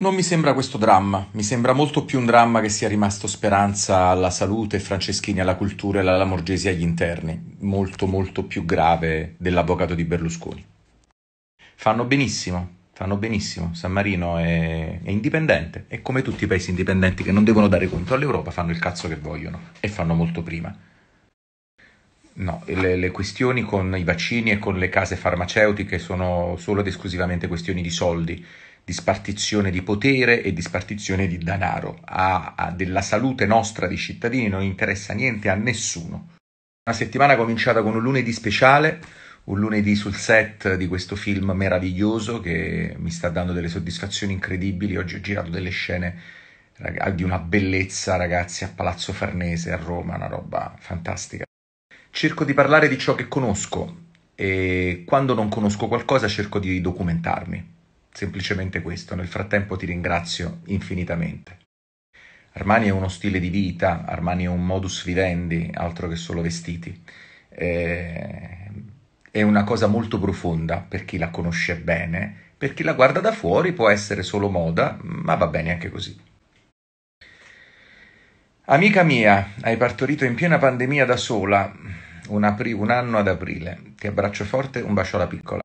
Non mi sembra questo dramma, mi sembra molto più un dramma che sia rimasto Speranza alla salute, Franceschini alla cultura e la Lamorgesi agli interni, molto molto più grave dell'avvocato di Berlusconi. Fanno benissimo, fanno benissimo, San Marino è, è indipendente e come tutti i paesi indipendenti che non devono dare conto all'Europa fanno il cazzo che vogliono e fanno molto prima. No, le, le, questioni con i vaccini e con le case farmaceutiche sono solo ed esclusivamente questioni di soldi di spartizione di potere e di spartizione di denaro. A, a della salute nostra dei cittadini non interessa niente a nessuno. Una settimana cominciata con un lunedì speciale, un lunedì sul set di questo film meraviglioso che mi sta dando delle soddisfazioni incredibili. Oggi ho girato delle scene di una bellezza, ragazzi, a Palazzo Farnese a Roma, una roba fantastica. Cerco di parlare di ciò che conosco e quando non conosco qualcosa cerco di documentarmi Semplicemente questo, nel frattempo ti ringrazio infinitamente. Armani è uno stile di vita, Armani è un modus vivendi, altro che solo vestiti. Eh, è una cosa molto profonda per chi la conosce bene, per chi la guarda da fuori può essere solo moda, ma va bene anche così. Amica mia, hai partorito in piena pandemia da sola, un, apri- un anno ad aprile. Ti abbraccio forte, un bacio alla piccola.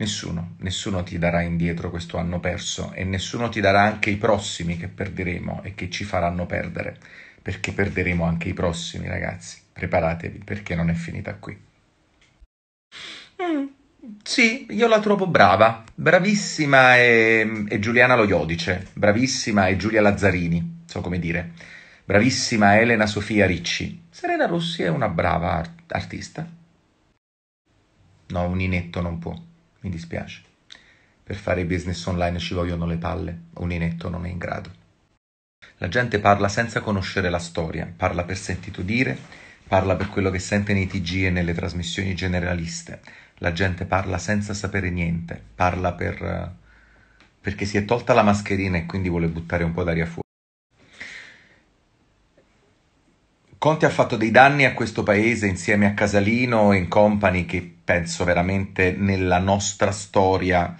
Nessuno, nessuno ti darà indietro questo anno perso e nessuno ti darà anche i prossimi che perderemo e che ci faranno perdere, perché perderemo anche i prossimi ragazzi. Preparatevi perché non è finita qui. Mm, sì, io la trovo brava, bravissima è, e Giuliana Loiodice, bravissima è Giulia Lazzarini, so come dire, bravissima Elena Sofia Ricci. Serena Rossi è una brava art- artista. No, un inetto non può mi dispiace. Per fare business online ci vogliono le palle, un inetto non è in grado. La gente parla senza conoscere la storia, parla per sentito dire, parla per quello che sente nei TG e nelle trasmissioni generaliste. La gente parla senza sapere niente, parla per... Eh, perché si è tolta la mascherina e quindi vuole buttare un po' d'aria fuori. Conte ha fatto dei danni a questo paese insieme a Casalino e in company che penso veramente nella nostra storia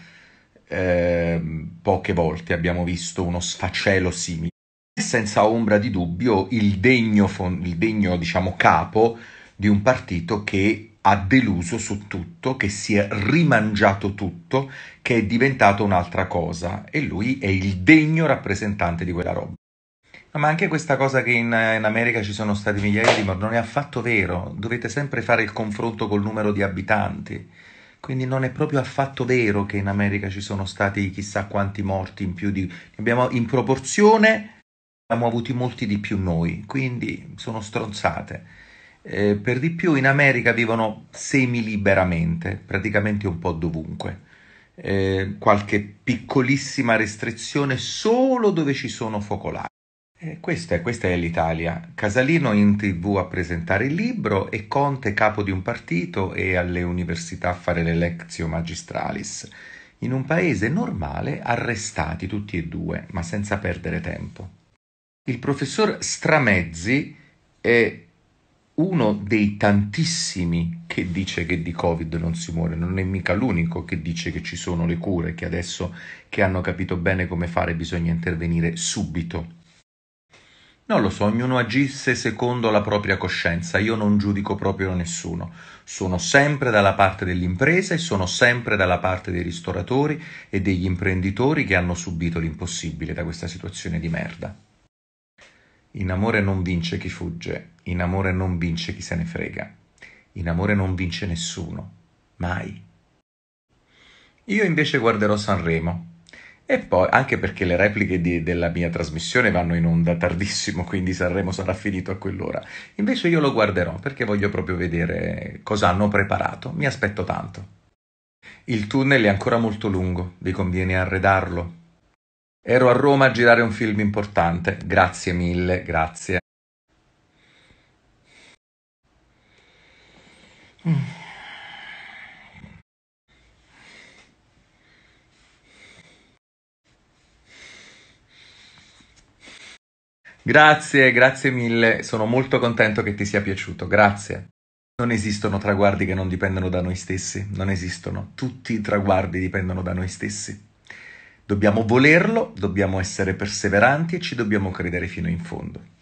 eh, poche volte abbiamo visto uno sfacelo simile. Senza ombra di dubbio il degno, il degno diciamo, capo di un partito che ha deluso su tutto, che si è rimangiato tutto, che è diventato un'altra cosa e lui è il degno rappresentante di quella roba ma anche questa cosa che in, in, America ci sono stati migliaia di morti non è affatto vero, dovete sempre fare il confronto col numero di abitanti, quindi non è proprio affatto vero che in America ci sono stati chissà quanti morti in più di... Abbiamo in proporzione, abbiamo avuti molti di più noi, quindi sono stronzate. Eh, per di più in America vivono semiliberamente, praticamente un po' dovunque. Eh, qualche piccolissima restrizione solo dove ci sono focolai. Eh, questa, è, questa è l'Italia. Casalino in tv a presentare il libro e Conte capo di un partito e alle università a fare l'electio magistralis. In un paese normale arrestati tutti e due, ma senza perdere tempo. Il professor Stramezzi è uno dei tantissimi che dice che di Covid non si muore, non è mica l'unico che dice che ci sono le cure, che adesso che hanno capito bene come fare bisogna intervenire subito. Non lo so, ognuno agisse secondo la propria coscienza, io non giudico proprio nessuno. Sono sempre dalla parte dell'impresa e sono sempre dalla parte dei ristoratori e degli imprenditori che hanno subito l'impossibile da questa situazione di merda. In amore non vince chi fugge, in amore non vince chi se ne frega, in amore non vince nessuno, mai. Io invece guarderò Sanremo, e poi, anche perché le repliche di, della mia trasmissione vanno in onda tardissimo, quindi Sanremo sarà finito a quell'ora. Invece io lo guarderò perché voglio proprio vedere cosa hanno preparato. Mi aspetto tanto. Il tunnel è ancora molto lungo, vi conviene arredarlo. Ero a Roma a girare un film importante. Grazie mille, grazie. Mm. Grazie, grazie mille, sono molto contento che ti sia piaciuto, grazie. Non esistono traguardi che non dipendono da noi stessi, non esistono, tutti i traguardi dipendono da noi stessi. Dobbiamo volerlo, dobbiamo essere perseveranti e ci dobbiamo credere fino in fondo.